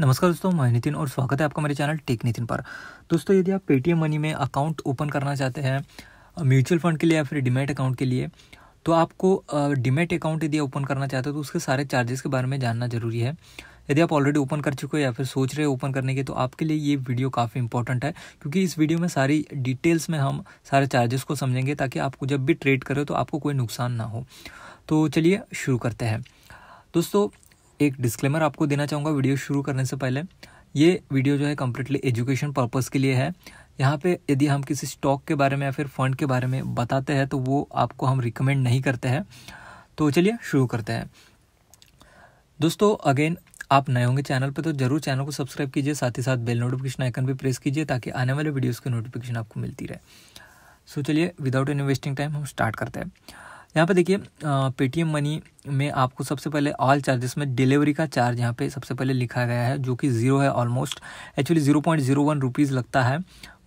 नमस्कार दोस्तों मैं नितिन और स्वागत है आपका मेरे चैनल टेक नितिन पर दोस्तों यदि आप पेटीएम मनी में अकाउंट ओपन करना चाहते हैं म्यूचुअल फंड के लिए या फिर डिमेट अकाउंट के लिए तो आपको डिमेट अकाउंट यदि ओपन करना चाहते हो तो उसके सारे चार्जेस के बारे में जानना जरूरी है यदि आप ऑलरेडी ओपन कर चुके हो या फिर सोच रहे हो ओपन करने के तो आपके लिए ये वीडियो काफ़ी इंपॉर्टेंट है क्योंकि इस वीडियो में सारी डिटेल्स में हम सारे चार्जेस को समझेंगे ताकि आपको जब भी ट्रेड करो तो आपको कोई नुकसान ना हो तो चलिए शुरू करते हैं दोस्तों एक डिस्क्लेमर आपको देना चाहूँगा वीडियो शुरू करने से पहले ये वीडियो जो है कम्प्लीटली एजुकेशन पर्पज़ के लिए है यहाँ पे यदि हम किसी स्टॉक के बारे में या फिर फंड के बारे में बताते हैं तो वो आपको हम रिकमेंड नहीं करते हैं तो चलिए शुरू करते हैं दोस्तों अगेन आप नए होंगे चैनल पे तो जरूर चैनल को सब्सक्राइब कीजिए साथ ही साथ बेल नोटिफिकेशन आइकन भी प्रेस कीजिए ताकि आने वाले वीडियोज़ की नोटिफिकेशन आपको मिलती रहे सो चलिए विदाउट एनी वेस्टिंग टाइम हम स्टार्ट करते हैं यहाँ पे देखिए पेटीएम मनी में आपको सबसे पहले ऑल चार्जेस में डिलीवरी का चार्ज यहाँ पे सबसे पहले लिखा गया है जो कि ज़ीरो है almost actually zero point zero one rupees लगता है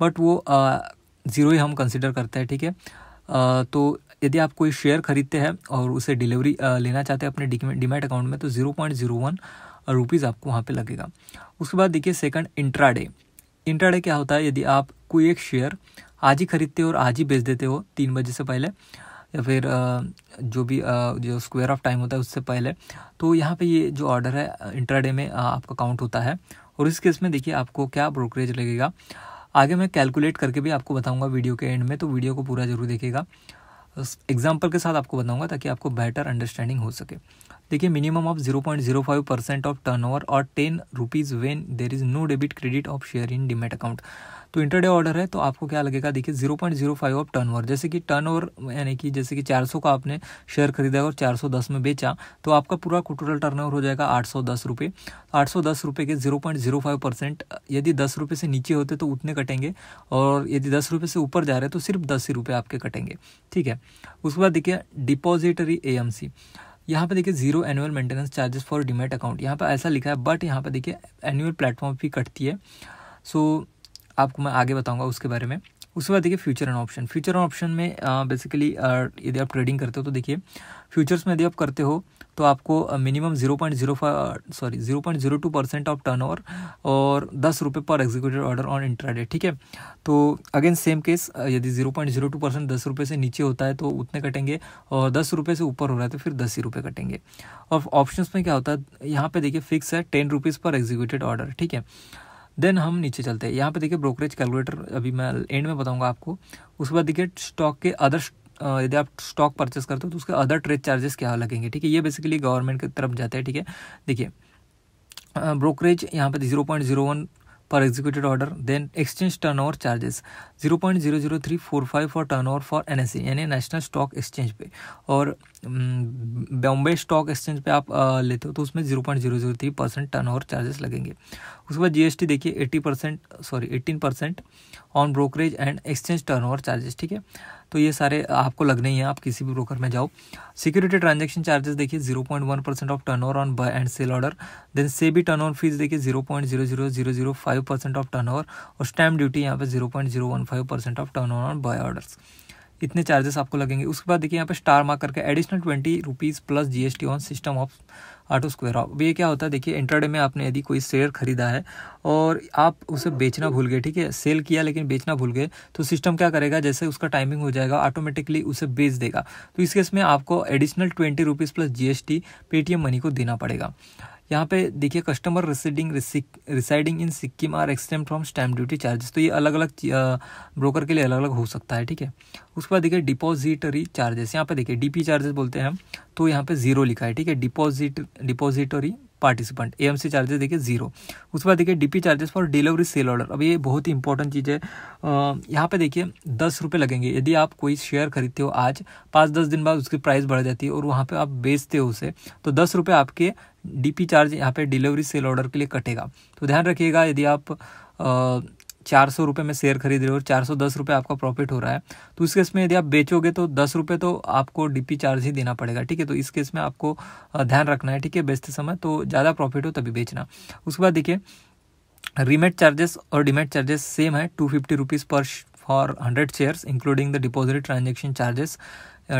बट वो ज़ीरो ही हम कंसिडर करते हैं ठीक है तो यदि आप कोई शेयर खरीदते हैं और उसे डिलीवरी लेना चाहते हैं अपने डिमेट अकाउंट में तो zero point zero one rupees आपको वहाँ पे लगेगा उसके बाद देखिए सेकंड इंट्राडे इंट्राडे क्या होता है यदि आप कोई एक शेयर आज ही खरीदते हो और आज ही बेच देते हो तीन बजे से पहले या फिर जो भी जो स्क्वायर ऑफ टाइम होता है उससे पहले तो यहाँ पे ये जो ऑर्डर है इंट्राडे में आपका काउंट होता है और इस केस में देखिए आपको क्या ब्रोकरेज लगेगा आगे मैं कैलकुलेट करके भी आपको बताऊँगा वीडियो के एंड में तो वीडियो को पूरा जरूर देखेगा एग्जाम्पल के साथ आपको बताऊँगा ताकि आपको बेटर अंडरस्टैंडिंग हो सके देखिए minimum of zero point zero five percent of turnover और ten rupees when there is no debit credit of share in demat account तो इंटरडे ऑर्डर है तो आपको क्या लगेगा देखिए zero point zero five of turnover जैसे कि टर्न ओवर यानी कि जैसे कि चार सौ का आपने शेयर खरीदा और चार सौ दस में बेचा तो आपका पूरा टोटल टर्न ओवर हो जाएगा आठ सौ दस रुपये आठ सौ दस रुपये के zero point zero five percent यदि दस रुपये से नीचे होते तो उतने कटेंगे और यदि दस रुपये से ऊपर जा रहे तो सिर्फ दस ही रुपये आपके कटेंगे ठीक है उसके बाद देखिए डिपॉजिटरी ए एम सी यहाँ पे देखिए zero annual maintenance charges for demat account यहाँ पे ऐसा लिखा है बट यहाँ पे देखिए एनुअल प्लेटफॉर्म फी कटती है सो so, आपको मैं आगे बताऊँगा उसके बारे में उसके बाद देखिए future and option future and option में बेसिकली यदि आप ट्रेडिंग करते हो तो देखिए फ्यूचर्स में यदि आप करते हो तो आपको minimum zero point zero sorry zero point zero two percent of turn और दस रुपये पर एग्जीक्यूटिव ऑर्डर ऑन इंट्राडे ठीक है तो अगेन सेम केस यदि zero point zero two percent दस रुपये से नीचे होता है तो उतने कटेंगे और दस रुपये से ऊपर हो रहा है तो फिर दस ही रुपये कटेंगे और ऑप्शन में क्या होता है यहाँ पर देखिए फिक्स है ten rupees per executive order ठीक है देन हम नीचे चलते हैं यहाँ पे देखिए ब्रोकरेज कैलकुलेटर अभी मैं एंड में बताऊंगा आपको उसके बाद देखिए स्टॉक के अदर यदि आप स्टॉक परचेस करते हो तो उसके अदर ट्रेड चार्जेस क्या लगेंगे ठीक है ये बेसिकली गवर्नमेंट की तरफ जाता है ठीक है देखिए ब्रोकरेज यहाँ पर zero point zero one per executed order then exchange turn over charges zero point zero zero three four five for turn turnover for N S C यानी नेशनल स्टॉक एक्सचेंज पे और बॉम्बे स्टॉक एक्सचेंज पे आप लेते हो तो उसमें zero point zero zero three percent turn over charges लगेंगे उसके बाद जीएसटी देखिए eighty percent sorry eighteen percent on brokerage and exchange turn over charges ठीक है तो ये सारे आपको लगने ही हैं आप किसी भी ब्रोकर में जाओ सिक्योरिटी ट्रांजेक्शन चार्जेस देखिए zero point one percent of turnover on buy and sell order then से भी टर्न ओवर फीस देखिए zero point zero zero zero zero five percent of turnover और stamp duty यहाँ पे zero point zero one five percent of turnover on buy orders इतने charges आपको लगेंगे उसके बाद देखिए यहाँ पे स्टार मार्क करके additional twenty rupees plus GST on system of auto square अब ये क्या होता है देखिए इंटरडे में आपने यदि कोई शेयर खरीदा है और आप उसे बेचना भूल गए ठीक है सेल किया लेकिन बेचना भूल गए तो सिस्टम क्या करेगा जैसे उसका टाइमिंग हो जाएगा ऑटोमेटिकली उसे बेच देगा तो इस केस में आपको एडिशनल ट्वेंटी रुपीज़ प्लस टी पेटीएम मनी को देना पड़ेगा यहाँ पे देखिए customer residing residing in Sikkim are एक्सटेम फ्रॉम स्टैम्प ड्यूटी चार्जेस तो ये अलग अलग ब्रोकर के लिए अलग अलग हो सकता है ठीक है उसके बाद देखिए डिपॉजिटरी चार्जेस यहाँ पे देखिए डीपी चार्जेस बोलते हैं हम तो यहाँ पे जीरो लिखा है ठीक है deposit depository participant a charges देखिए जीरो उसके बाद देखिए DP charges for delivery sell order अब ये बहुत ही इंपॉर्टेंट चीज़ है यहाँ पे देखिए दस रुपये लगेंगे यदि आप कोई शेयर खरीदते हो आज पाँच दस दिन बाद उसकी प्राइस बढ़ जाती है और वहाँ पे आप बेचते हो उसे तो दस रुपये आपके डीपी चार्ज यहाँ पे डिलीवरी सेल ऑर्डर के लिए कटेगा तो ध्यान रखिएगा यदि आप आ, चार सौ रुपये में शेयर खरीद रहे हो और चार सौ दस रुपये आपका प्रॉफिट हो रहा है तो इस केस में यदि आप बेचोगे तो दस रुपये तो आपको डीपी चार्ज ही देना पड़ेगा ठीक है तो इस केस में आपको ध्यान रखना है ठीक है बेचते समय तो ज़्यादा प्रॉफिट हो तभी बेचना उसके बाद देखिए रिमेट चार्जेस और डिमेट चार्जेस सेम है two fifty rupees per for hundred shares including the deposit transaction charges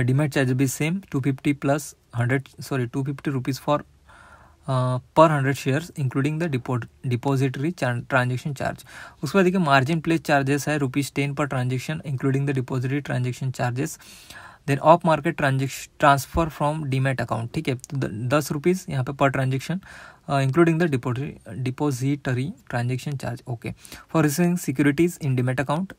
demat charge भी same two fifty plus hundred sorry two fifty rupees for per hundred shares including the depository transaction charge उसके बाद देखिए margin place charges है rupees ten per transaction including the depository transaction charges then off market transaction transfer from demat account ठीक है तो दस rupees यहाँ पे per transaction including the depository transaction charge okay for receiving securities in demat account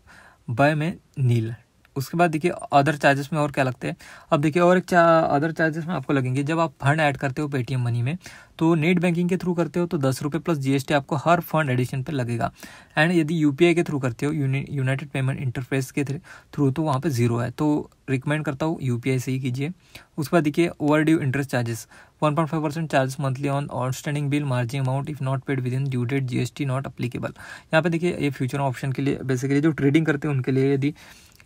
by में नील उसके बाद देखिए अदर चार्जेस में और क्या लगते हैं अब देखिए और एक अदर चार्जेस में आपको लगेंगे जब आप फंड ऐड करते हो पेटीएम मनी में तो नेट बैंकिंग के थ्रू करते हो तो दस रुपये प्लस जीएसटी आपको हर फंड एडिशन पे लगेगा एंड यदि यूपीआई के थ्रू करते हो यूनाइटेड पेमेंट इंटरफेस के थ्रू तो वहाँ पर जीरो है तो रिकमेंड करता हूँ यू से ही कीजिए उसके बाद देखिए over due interest charges one percent monthly on outstanding bill margin amount if not paid with in due date जी नॉट अप्लीकेबल यहाँ पे देखिए ये फ्यूचर ऑप्शन के लिए बेसिकली जो ट्रेडिंग करते हैं उनके लिए यदि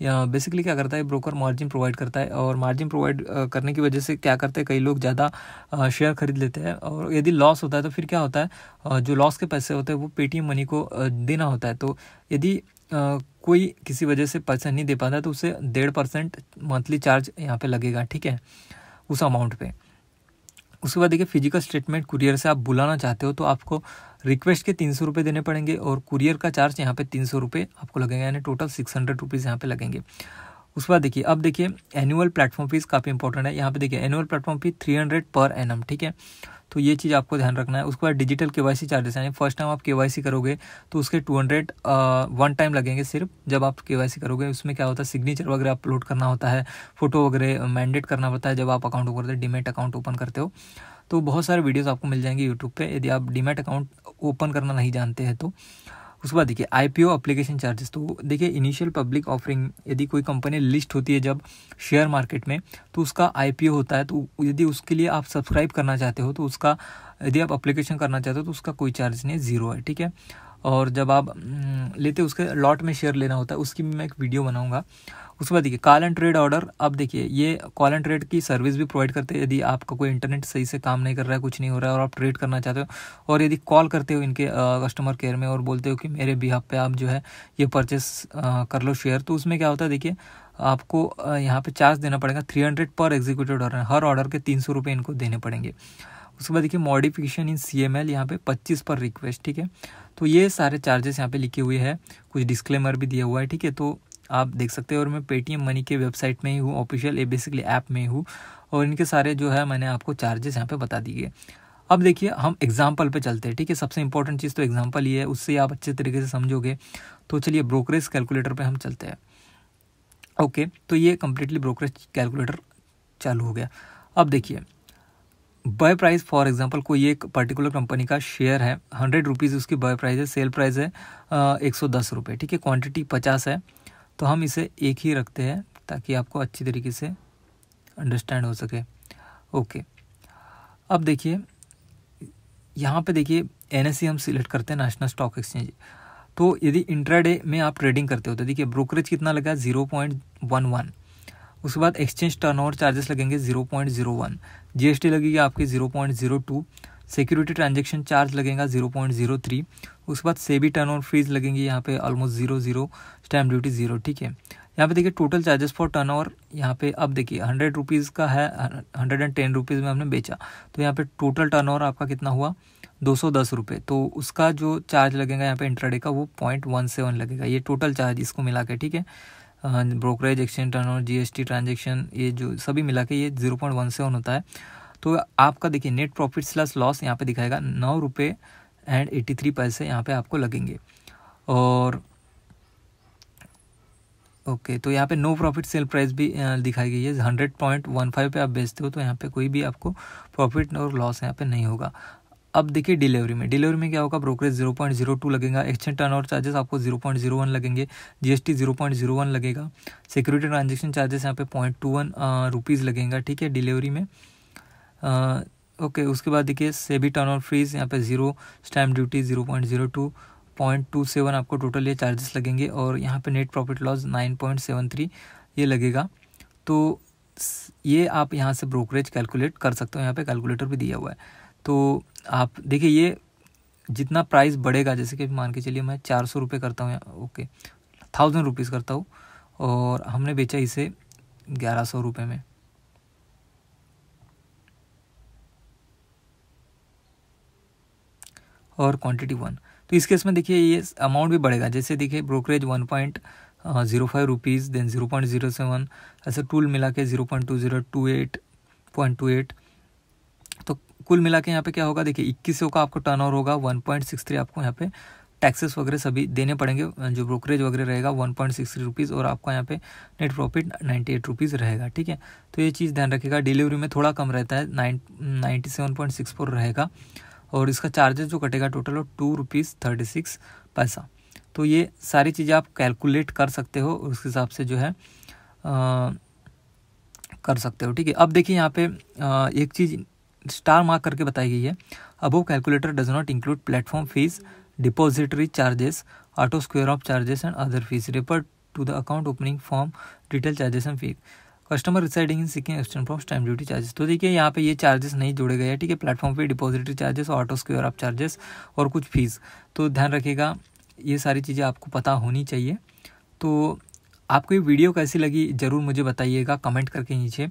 बेसिकली क्या करता है ब्रोकर मार्जिन प्रोवाइड करता है और मार्जिन प्रोवाइड करने की वजह से क्या करते हैं कई लोग ज़्यादा शेयर खरीद लेते हैं और यदि लॉस होता है तो फिर क्या होता है जो लॉस के पैसे होते हैं वो पेटीएम मनी को देना होता है तो यदि कोई किसी वजह से पैसा नहीं दे पाता तो उसे डेढ़ परसेंट मंथली चार्ज यहाँ पर लगेगा ठीक है उस अमाउंट पर उसके बाद देखिए फिजिकल स्टेटमेंट कुरियर से आप बुलाना चाहते हो तो आपको रिक्वेस्ट के तीन सौ रुपये देने पड़ेंगे और कुरियर का चार्ज यहाँ पे तीन सौ रुपये आपको लगेगा यानी टोटल सिक्स हंड्रेड रुपीज़ यहाँ पे लगेंगे उसके बाद देखिए अब देखिए एनुअल प्लेटफॉर्म फीस काफ़ी इंपॉर्टेंट है यहाँ पे देखिए annual platform fees three hundred per एन ठीक है तो ये चीज़ आपको ध्यान रखना है उसके बाद digital K Y C charges यानी फर्स्ट टाइम आप के वाई सी करोगे तो उसके टू हंड्रेड वन टाइम लगेंगे सिर्फ जब आप के वाई सी करोगे उसमें क्या होता है सिग्नेचर वगैरह अपलोड करना होता है फोटो वगैरह मैंडेट करना होता है जब आप अकाउंट ओपन करते हो डीमेट अकाउंट ओपन करते हो तो बहुत सारे वीडियोज़ आपको मिल जाएंगे यूट्यूब पर यदि आप डीमेट अकाउंट ओपन करना नहीं जानते हैं तो उसके बाद देखिए आई पी चार्जेस तो देखिए इनिशियल पब्लिक ऑफरिंग यदि कोई कंपनी लिस्ट होती है जब शेयर मार्केट में तो उसका आई होता है तो यदि उसके लिए आप सब्सक्राइब करना चाहते हो तो उसका यदि आप अप्लीकेशन करना चाहते हो तो उसका कोई चार्ज नहीं ज़ीरो है ठीक है और जब आप हम्म, लेते उसके लॉट में शेयर लेना होता है उसकी भी मैं एक वीडियो बनाऊंगा उसके बाद देखिए कॉल एंड ट्रेड ऑर्डर अब देखिए ये कॉल एंड ट्रेड की सर्विस भी प्रोवाइड करते हैं यदि आपका कोई इंटरनेट सही से काम नहीं कर रहा है कुछ नहीं हो रहा है और आप ट्रेड करना चाहते हो और यदि कॉल करते हो इनके कस्टमर केयर में और बोलते हो कि मेरे बिहाफ पे आप जो है ये परचेस कर लो शेयर तो उसमें क्या होता है देखिए आपको यहाँ पर चार्ज देना पड़ेगा three hundred per executive order हर ऑर्डर के तीन सौ रुपये इनको देने पड़ेंगे उसके बाद देखिए modification in C M L यहाँ पे पच्चीस पर रिक्वेस्ट ठीक है तो ये सारे चार्जेस यहाँ पे लिखे हुए हैं कुछ डिस्क्लेमर भी दिया हुआ है ठीक है तो आप देख सकते हैं और मैं पेटीएम मनी के वेबसाइट में ही हूँ ऑफिशियल बेसिकली ऐप में ही हूँ और इनके सारे जो है मैंने आपको चार्जेस यहाँ पे बता दिए अब देखिए हम एग्जाम्पल पे चलते हैं ठीक है सबसे इंपॉर्टेंट चीज़ तो एग्जाम्पल ये है उससे आप अच्छे तरीके से समझोगे तो चलिए ब्रोकरेज कैलकुलेटर पर हम चलते हैं ओके तो ये कम्प्लीटली ब्रोकरेज कैलकुलेटर चालू हो गया अब देखिए बाय प्राइस फॉर एग्जांपल कोई एक पर्टिकुलर कंपनी का शेयर है हंड्रेड रुपीज़ उसकी बाय प्राइस है सेल प्राइस है एक सौ दस रुपये ठीक है क्वांटिटी पचास है तो हम इसे एक ही रखते हैं ताकि आपको अच्छी तरीके से अंडरस्टैंड हो सके ओके अब देखिए यहाँ पे देखिए एन e हम सिलेक्ट करते हैं नेशनल स्टॉक एक्सचेंज तो यदि इंट्राडे में आप ट्रेडिंग करते हो तो देखिए ब्रोकरेज कितना लगा ज़ीरो पॉइंट वन वन उसके बाद एक्सचेंज टर्न ओवर चार्जेस लगेंगे zero point zero one G S T लगेगी आपके zero point zero two security transaction charge लगेगा जीरो पॉइंट जीरो थ्री उसके बाद सेबी टर्न ओवर फीस लगेंगी यहाँ पे almost zero zero stamp duty zero ठीक है यहाँ पे देखिए total charges for turn over यहाँ पे अब देखिए हंड्रेड रुपीज़ का है हंड्रेड एंड टेन रुपीज़ में हमने बेचा तो यहाँ पे टोटल टर्न ओवर आपका कितना हुआ दो सौ दस रुपये तो उसका जो चार्ज लगेगा यहाँ पे इंट्राडे का वो पॉइंट वन सेवन लगेगा ये टोटल चार्ज इसको मिला के ठीक है हाँ, ब्रोकरेज एक्सचेंज टर्न और जीएसटी ट्रांजेक्शन ये जो सभी मिला के ये जीरो पॉइंट वन सेवन होता है तो आपका देखिए नेट प्रॉफिट प्लस लॉस यहाँ पे दिखाएगा नौ रुपये एंड एट्टी थ्री पैसे यहाँ पे आपको लगेंगे और ओके तो यहाँ पे नो प्रॉफिट सेल प्राइस भी दिखाई गई है हंड्रेड पॉइंट वन फाइव पे आप बेचते हो तो यहाँ पे कोई भी आपको प्रॉफिट और लॉस यहाँ पे नहीं होगा अब देखिए डिलीवरी में डिलीवरी में क्या होगा brokerage zero point zero two लगेगा एक्सचेंज टर्न ओवर चार्जेस आपको जीरो पॉइंट जीरो वन लगेंगे GST zero point zero one लगेगा सिक्योरिटी ट्रांजेक्शन चार्जेस यहाँ पे पॉइंट टू वन रुपीज़ लगेगा ठीक है डिलीवरी में आ, ओके उसके बाद देखिए सेबी टर्न ओवर फीस यहाँ पे zero stamp duty zero point zero two point two seven आपको टोटल ये चार्जेस लगेंगे और यहाँ पे net profit loss nine point seven three ये लगेगा तो ये आप यहाँ से ब्रोकरेज कैलकुलेट कर सकते हो यहाँ पे कैलकुलेटर भी दिया हुआ है तो आप देखिए ये जितना प्राइस बढ़ेगा जैसे कि मान के चलिए मैं चार सौ रुपये करता हूँ ओके थाउजेंड रुपीज़ करता हूँ और हमने बेचा इसे ग्यारह सौ रुपये में और क्वांटिटी वन तो इस केस में देखिए ये अमाउंट भी बढ़ेगा जैसे देखिए brokerage one point zero five rupees then zero point zero seven ऐसे टूल मिला के zero point two zero two eight point two eight तो कुल मिला के यहाँ पे क्या होगा देखिए इक्कीस का आपको टर्न होगा वन आपको यहाँ पे टैक्सेस वगैरह सभी देने पड़ेंगे जो ब्रोकरेज वगैरह रहेगा one point six three rupees और आपका यहाँ पे net profit ninety eight rupees रहेगा ठीक है तो ये चीज़ ध्यान रखिएगा डिलीवरी में थोड़ा कम रहता है nine ninety seven point six four रहेगा और इसका चार्जेस जो कटेगा टोटल वो टू रुपीज़ थर्टी सिक्स पैसा तो ये सारी चीज़ें आप कैलकुलेट कर सकते हो उस हिसाब से जो है आ, कर सकते हो ठीक है अब देखिए यहाँ पे एक चीज़ स्टार मार्क करके बताई गई है अबो calculator does not include platform fees depository charges auto square off charges and other fees refer to the account opening form detail charges and fees customer residing in Sikkim extend from stamp duty charges तो देखिए यहाँ पे ये charges नहीं जोड़े गए हैं ठीक है प्लेटफॉर्म पे डिपॉजिटरी चार्जेस और ऑटो स्क्वेयर ऑफ चार्जेस और कुछ फीस तो ध्यान रखिएगा ये सारी चीज़ें आपको पता होनी चाहिए तो आपको ये वीडियो कैसी लगी ज़रूर मुझे बताइएगा कमेंट करके नीचे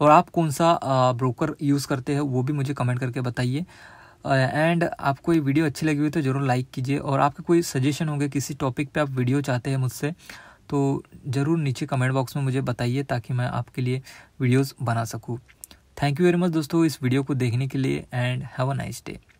और आप कौन सा ब्रोकर यूज़ करते हैं वो भी मुझे कमेंट करके बताइए एंड uh, आपको ये वीडियो अच्छी लगी हुई तो ज़रूर लाइक कीजिए और आपके कोई सजेशन होंगे किसी टॉपिक पे आप वीडियो चाहते हैं मुझसे तो ज़रूर नीचे कमेंट बॉक्स में मुझे बताइए ताकि मैं आपके लिए वीडियोस बना सकूँ थैंक यू वेरी मच दोस्तों इस वीडियो को देखने के लिए and have a nice day